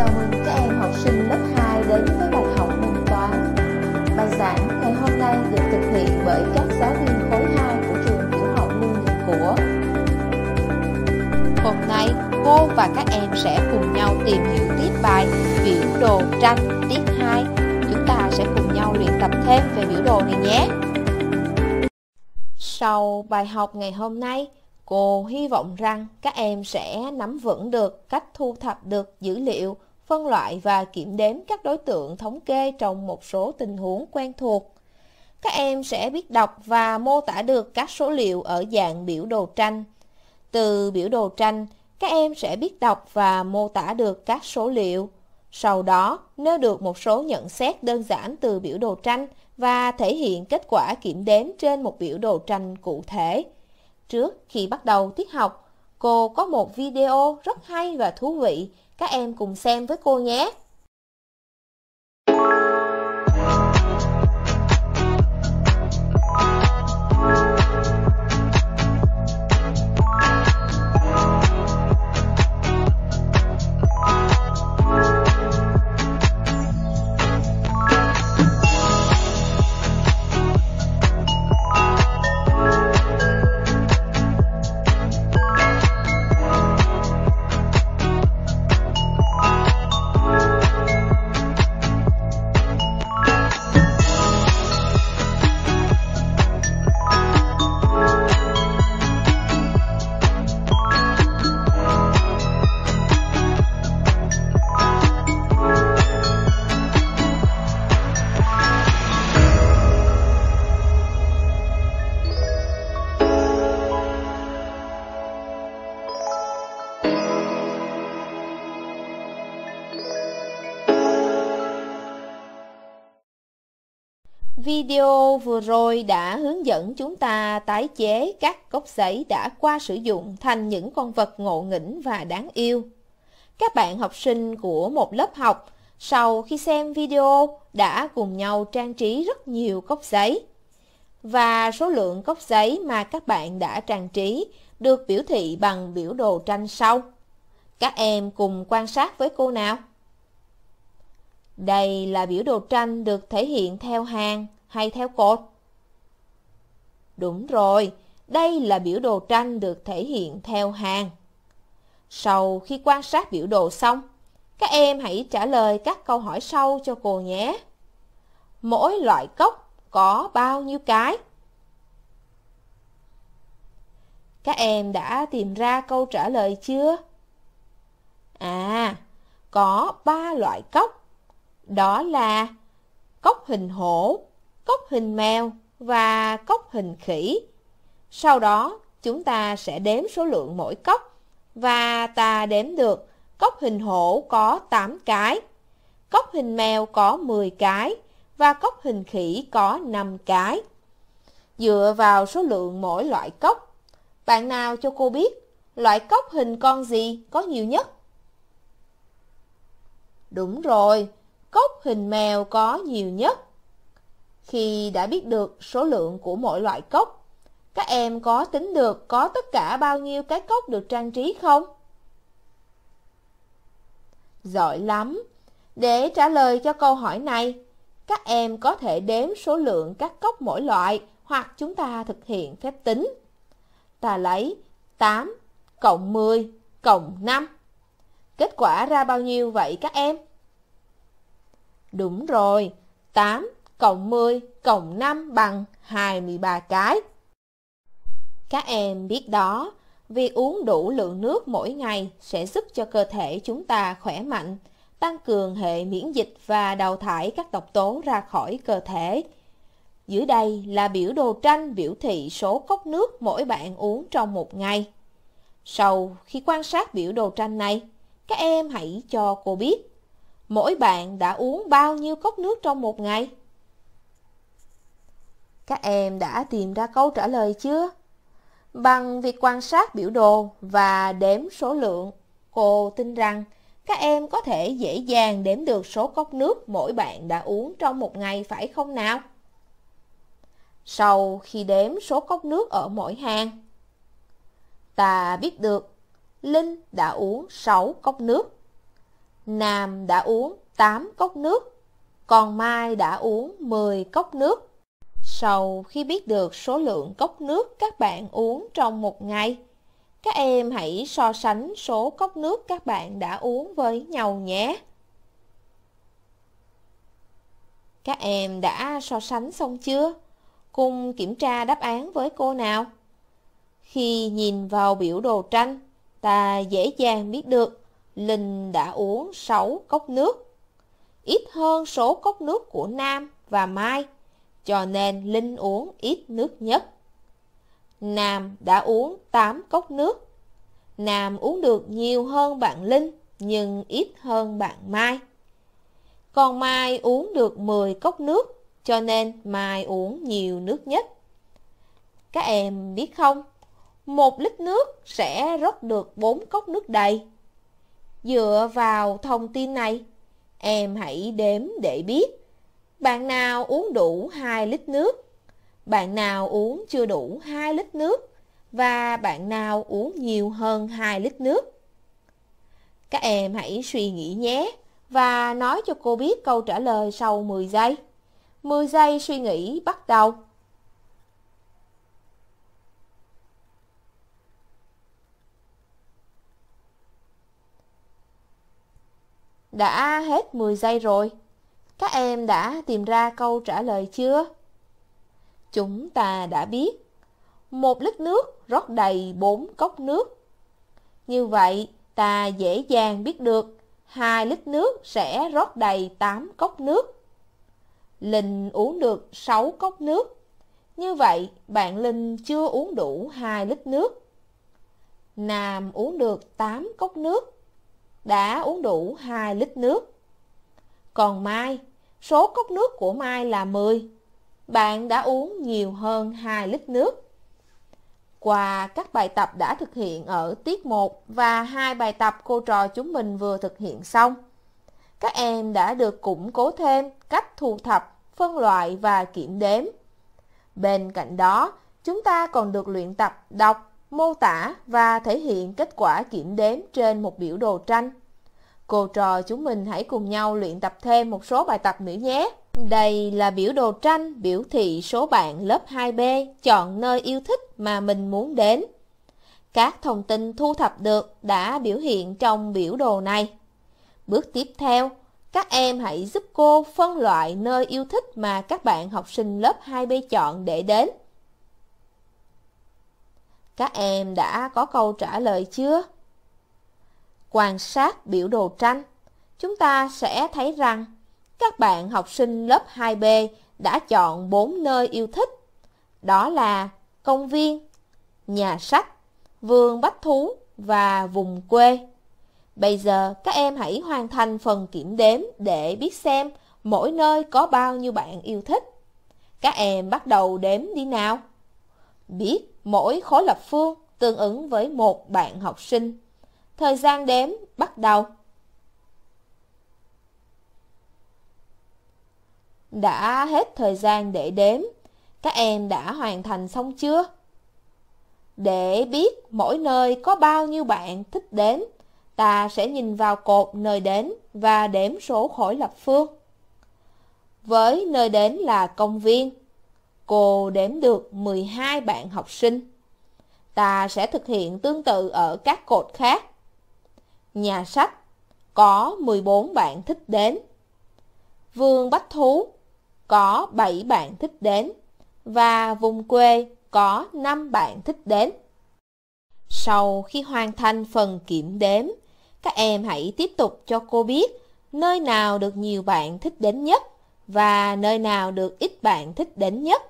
chào mừng các em học sinh lớp 2 đến với bài học môn toán. Bài giảng ngày hôm nay được thực hiện bởi các giáo viên khối 2 của trường tiểu học Lương Nhật Của. Hôm nay, cô và các em sẽ cùng nhau tìm hiểu tiếp bài biểu đồ tranh tiết 2. Chúng ta sẽ cùng nhau luyện tập thêm về biểu đồ này nhé. Sau bài học ngày hôm nay, cô hy vọng rằng các em sẽ nắm vững được cách thu thập được dữ liệu phân loại và kiểm đếm các đối tượng thống kê trong một số tình huống quen thuộc. Các em sẽ biết đọc và mô tả được các số liệu ở dạng biểu đồ tranh. Từ biểu đồ tranh, các em sẽ biết đọc và mô tả được các số liệu. Sau đó, nêu được một số nhận xét đơn giản từ biểu đồ tranh và thể hiện kết quả kiểm đếm trên một biểu đồ tranh cụ thể. Trước khi bắt đầu tiết học, cô có một video rất hay và thú vị các em cùng xem với cô nhé! Video vừa rồi đã hướng dẫn chúng ta tái chế các cốc giấy đã qua sử dụng thành những con vật ngộ nghĩnh và đáng yêu. Các bạn học sinh của một lớp học sau khi xem video đã cùng nhau trang trí rất nhiều cốc giấy. Và số lượng cốc giấy mà các bạn đã trang trí được biểu thị bằng biểu đồ tranh sau. Các em cùng quan sát với cô nào. Đây là biểu đồ tranh được thể hiện theo hàng hay theo cột? Đúng rồi, đây là biểu đồ tranh được thể hiện theo hàng. Sau khi quan sát biểu đồ xong, các em hãy trả lời các câu hỏi sau cho cô nhé. Mỗi loại cốc có bao nhiêu cái? Các em đã tìm ra câu trả lời chưa? À, có ba loại cốc đó là cốc hình hổ, cốc hình mèo và cốc hình khỉ. Sau đó, chúng ta sẽ đếm số lượng mỗi cốc và ta đếm được cốc hình hổ có 8 cái, cốc hình mèo có 10 cái và cốc hình khỉ có 5 cái. Dựa vào số lượng mỗi loại cốc, bạn nào cho cô biết loại cốc hình con gì có nhiều nhất? Đúng rồi, cốc hình mèo có nhiều nhất. Khi đã biết được số lượng của mỗi loại cốc, các em có tính được có tất cả bao nhiêu cái cốc được trang trí không? Giỏi lắm! Để trả lời cho câu hỏi này, các em có thể đếm số lượng các cốc mỗi loại hoặc chúng ta thực hiện phép tính. Ta lấy 8 cộng 10 cộng 5. Kết quả ra bao nhiêu vậy các em? Đúng rồi, 8 cộng 10 cộng 5 bằng 23 cái. Các em biết đó, việc uống đủ lượng nước mỗi ngày sẽ giúp cho cơ thể chúng ta khỏe mạnh, tăng cường hệ miễn dịch và đào thải các độc tố ra khỏi cơ thể. Dưới đây là biểu đồ tranh biểu thị số cốc nước mỗi bạn uống trong một ngày. Sau khi quan sát biểu đồ tranh này, các em hãy cho cô biết mỗi bạn đã uống bao nhiêu cốc nước trong một ngày? Các em đã tìm ra câu trả lời chưa? Bằng việc quan sát biểu đồ và đếm số lượng, cô tin rằng các em có thể dễ dàng đếm được số cốc nước mỗi bạn đã uống trong một ngày phải không nào? Sau khi đếm số cốc nước ở mỗi hàng, ta biết được Linh đã uống 6 cốc nước. Nam đã uống 8 cốc nước, còn Mai đã uống 10 cốc nước. Sau khi biết được số lượng cốc nước các bạn uống trong một ngày, các em hãy so sánh số cốc nước các bạn đã uống với nhau nhé. Các em đã so sánh xong chưa? Cùng kiểm tra đáp án với cô nào. Khi nhìn vào biểu đồ tranh, ta dễ dàng biết được Linh đã uống 6 cốc nước, ít hơn số cốc nước của Nam và Mai, cho nên Linh uống ít nước nhất. Nam đã uống 8 cốc nước. Nam uống được nhiều hơn bạn Linh, nhưng ít hơn bạn Mai. Còn Mai uống được 10 cốc nước, cho nên Mai uống nhiều nước nhất. Các em biết không, một lít nước sẽ rót được 4 cốc nước đầy Dựa vào thông tin này, em hãy đếm để biết. Bạn nào uống đủ 2 lít nước, bạn nào uống chưa đủ 2 lít nước và bạn nào uống nhiều hơn 2 lít nước. Các em hãy suy nghĩ nhé và nói cho cô biết câu trả lời sau 10 giây. 10 giây suy nghĩ bắt đầu. Đã hết 10 giây rồi. Các em đã tìm ra câu trả lời chưa? Chúng ta đã biết. Một lít nước rót đầy 4 cốc nước. Như vậy, ta dễ dàng biết được 2 lít nước sẽ rót đầy 8 cốc nước. Linh uống được 6 cốc nước. Như vậy, bạn Linh chưa uống đủ 2 lít nước. Nam uống được 8 cốc nước đã uống đủ 2 lít nước. Còn Mai, số cốc nước của Mai là 10. Bạn đã uống nhiều hơn 2 lít nước. Qua các bài tập đã thực hiện ở tiết 1 và hai bài tập cô trò chúng mình vừa thực hiện xong, các em đã được củng cố thêm cách thu thập, phân loại và kiểm đếm. Bên cạnh đó, chúng ta còn được luyện tập đọc, mô tả và thể hiện kết quả kiểm đếm trên một biểu đồ tranh. Cô trò chúng mình hãy cùng nhau luyện tập thêm một số bài tập nữa nhé. Đây là biểu đồ tranh biểu thị số bạn lớp 2B chọn nơi yêu thích mà mình muốn đến. Các thông tin thu thập được đã biểu hiện trong biểu đồ này. Bước tiếp theo, các em hãy giúp cô phân loại nơi yêu thích mà các bạn học sinh lớp 2B chọn để đến. Các em đã có câu trả lời chưa? Quan sát biểu đồ tranh, chúng ta sẽ thấy rằng các bạn học sinh lớp 2B đã chọn 4 nơi yêu thích. Đó là công viên, nhà sách, vườn bách thú và vùng quê. Bây giờ các em hãy hoàn thành phần kiểm đếm để biết xem mỗi nơi có bao nhiêu bạn yêu thích. Các em bắt đầu đếm đi nào biết mỗi khối lập phương tương ứng với một bạn học sinh. Thời gian đếm bắt đầu. Đã hết thời gian để đếm, các em đã hoàn thành xong chưa? Để biết mỗi nơi có bao nhiêu bạn thích đến ta sẽ nhìn vào cột nơi đến và đếm số khối lập phương. Với nơi đến là công viên, cô đếm được 12 bạn học sinh. Ta sẽ thực hiện tương tự ở các cột khác. Nhà sách có 14 bạn thích đến. Vương Bách Thú có 7 bạn thích đến và vùng quê có 5 bạn thích đến. Sau khi hoàn thành phần kiểm đếm, các em hãy tiếp tục cho cô biết nơi nào được nhiều bạn thích đến nhất và nơi nào được ít bạn thích đến nhất.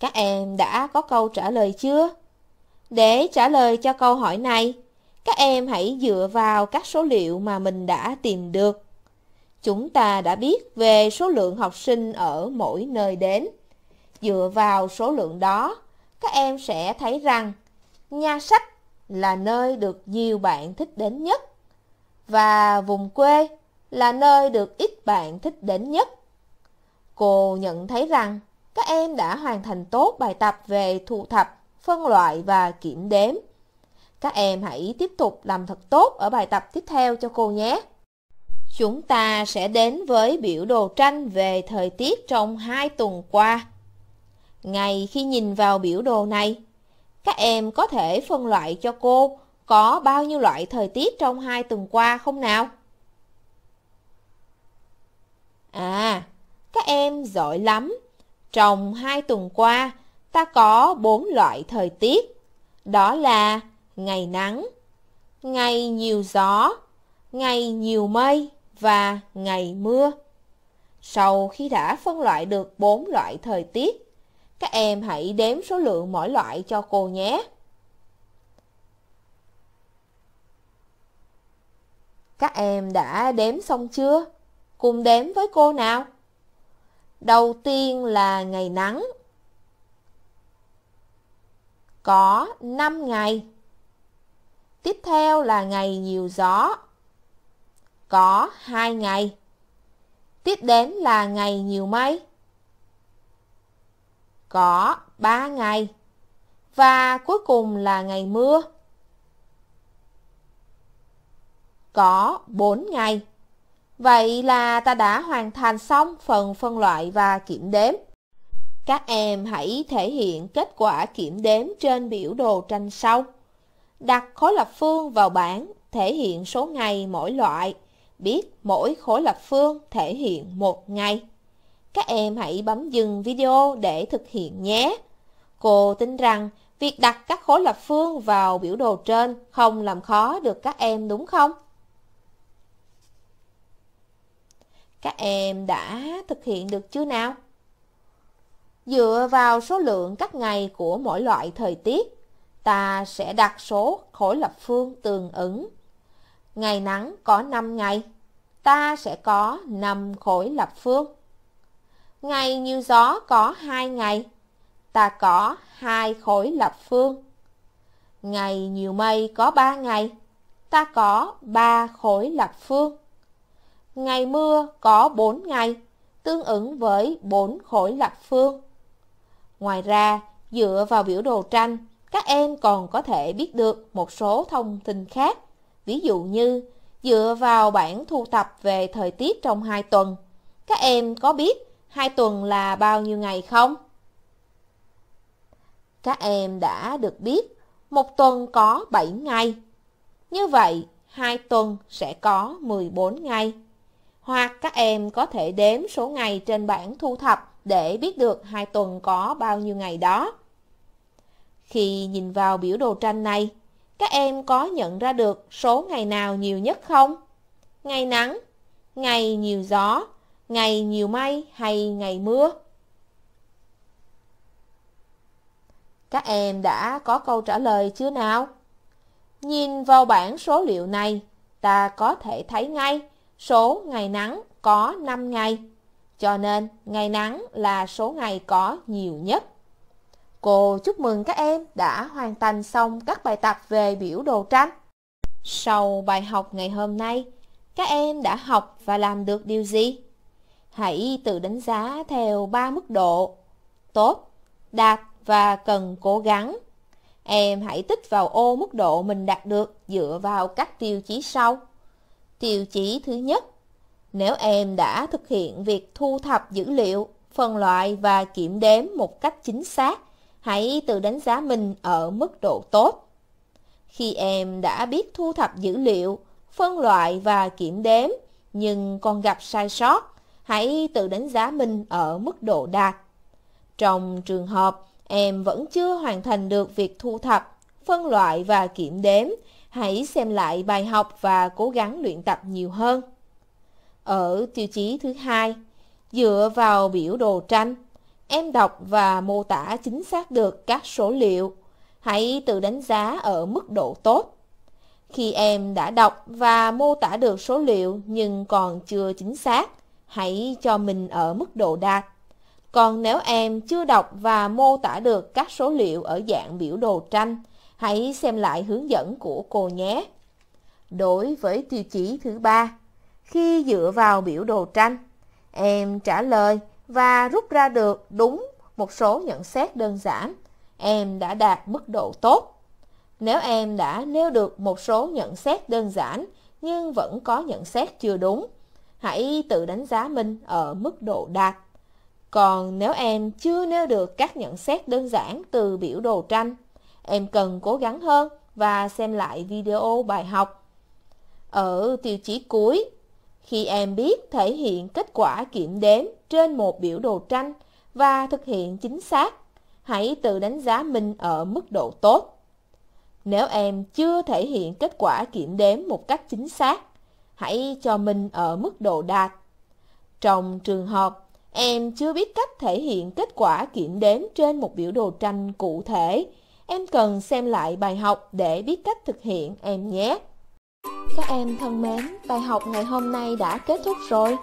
Các em đã có câu trả lời chưa? Để trả lời cho câu hỏi này, các em hãy dựa vào các số liệu mà mình đã tìm được. Chúng ta đã biết về số lượng học sinh ở mỗi nơi đến. Dựa vào số lượng đó, các em sẽ thấy rằng nhà sách là nơi được nhiều bạn thích đến nhất và vùng quê là nơi được ít bạn thích đến nhất. Cô nhận thấy rằng các em đã hoàn thành tốt bài tập về thu thập, phân loại và kiểm đếm. Các em hãy tiếp tục làm thật tốt ở bài tập tiếp theo cho cô nhé. Chúng ta sẽ đến với biểu đồ tranh về thời tiết trong 2 tuần qua. Ngày khi nhìn vào biểu đồ này, các em có thể phân loại cho cô có bao nhiêu loại thời tiết trong 2 tuần qua không nào? À, các em giỏi lắm trong hai tuần qua, ta có bốn loại thời tiết. Đó là ngày nắng, ngày nhiều gió, ngày nhiều mây và ngày mưa. Sau khi đã phân loại được bốn loại thời tiết, các em hãy đếm số lượng mỗi loại cho cô nhé. Các em đã đếm xong chưa? Cùng đếm với cô nào! Đầu tiên là ngày nắng. Có 5 ngày. Tiếp theo là ngày nhiều gió. Có 2 ngày. Tiếp đến là ngày nhiều mây. Có 3 ngày. Và cuối cùng là ngày mưa. Có 4 ngày Vậy là ta đã hoàn thành xong phần phân loại và kiểm đếm. Các em hãy thể hiện kết quả kiểm đếm trên biểu đồ tranh sau. Đặt khối lập phương vào bảng, thể hiện số ngày mỗi loại. Biết mỗi khối lập phương thể hiện một ngày. Các em hãy bấm dừng video để thực hiện nhé. Cô tin rằng việc đặt các khối lập phương vào biểu đồ trên không làm khó được các em đúng không? Các em đã thực hiện được chưa nào? Dựa vào số lượng các ngày của mỗi loại thời tiết, ta sẽ đặt số khối lập phương tương ứng. Ngày nắng có 5 ngày, ta sẽ có 5 khối lập phương. Ngày nhiều gió có 2 ngày, ta có 2 khối lập phương. Ngày nhiều mây có 3 ngày, ta có 3 khối lập phương ngày mưa có 4 ngày, tương ứng với 4 khối lập phương. Ngoài ra, dựa vào biểu đồ tranh, các em còn có thể biết được một số thông tin khác, ví dụ như dựa vào bản thu tập về thời tiết trong 2 tuần, các em có biết 2 tuần là bao nhiêu ngày không? Các em đã được biết một tuần có 7 ngày. Như vậy, 2 tuần sẽ có 14 ngày hoặc các em có thể đếm số ngày trên bảng thu thập để biết được hai tuần có bao nhiêu ngày đó. Khi nhìn vào biểu đồ tranh này, các em có nhận ra được số ngày nào nhiều nhất không? Ngày nắng, ngày nhiều gió, ngày nhiều mây hay ngày mưa? Các em đã có câu trả lời chưa nào? Nhìn vào bảng số liệu này, ta có thể thấy ngay số ngày nắng có 5 ngày, cho nên ngày nắng là số ngày có nhiều nhất. Cô chúc mừng các em đã hoàn thành xong các bài tập về biểu đồ tranh. Sau bài học ngày hôm nay, các em đã học và làm được điều gì? Hãy tự đánh giá theo 3 mức độ tốt, đạt và cần cố gắng. Em hãy tích vào ô mức độ mình đạt được dựa vào các tiêu chí sau. Tiêu chí thứ nhất, nếu em đã thực hiện việc thu thập dữ liệu, phân loại và kiểm đếm một cách chính xác, hãy tự đánh giá mình ở mức độ tốt. Khi em đã biết thu thập dữ liệu, phân loại và kiểm đếm, nhưng còn gặp sai sót, hãy tự đánh giá mình ở mức độ đạt. Trong trường hợp em vẫn chưa hoàn thành được việc thu thập, phân loại và kiểm đếm, hãy xem lại bài học và cố gắng luyện tập nhiều hơn. Ở tiêu chí thứ hai, dựa vào biểu đồ tranh, em đọc và mô tả chính xác được các số liệu. Hãy tự đánh giá ở mức độ tốt. Khi em đã đọc và mô tả được số liệu nhưng còn chưa chính xác, hãy cho mình ở mức độ đạt. Còn nếu em chưa đọc và mô tả được các số liệu ở dạng biểu đồ tranh, Hãy xem lại hướng dẫn của cô nhé. Đối với tiêu chí thứ ba, khi dựa vào biểu đồ tranh, em trả lời và rút ra được đúng một số nhận xét đơn giản, em đã đạt mức độ tốt. Nếu em đã nêu được một số nhận xét đơn giản nhưng vẫn có nhận xét chưa đúng, hãy tự đánh giá mình ở mức độ đạt. Còn nếu em chưa nêu được các nhận xét đơn giản từ biểu đồ tranh, em cần cố gắng hơn và xem lại video bài học. Ở tiêu chí cuối, khi em biết thể hiện kết quả kiểm đếm trên một biểu đồ tranh và thực hiện chính xác, hãy tự đánh giá mình ở mức độ tốt. Nếu em chưa thể hiện kết quả kiểm đếm một cách chính xác, hãy cho mình ở mức độ đạt. Trong trường hợp em chưa biết cách thể hiện kết quả kiểm đếm trên một biểu đồ tranh cụ thể Em cần xem lại bài học để biết cách thực hiện em nhé. Các em thân mến, bài học ngày hôm nay đã kết thúc rồi.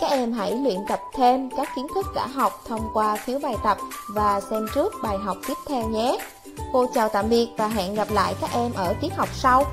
Các em hãy luyện tập thêm các kiến thức đã học thông qua phiếu bài tập và xem trước bài học tiếp theo nhé. Cô chào tạm biệt và hẹn gặp lại các em ở tiết học sau.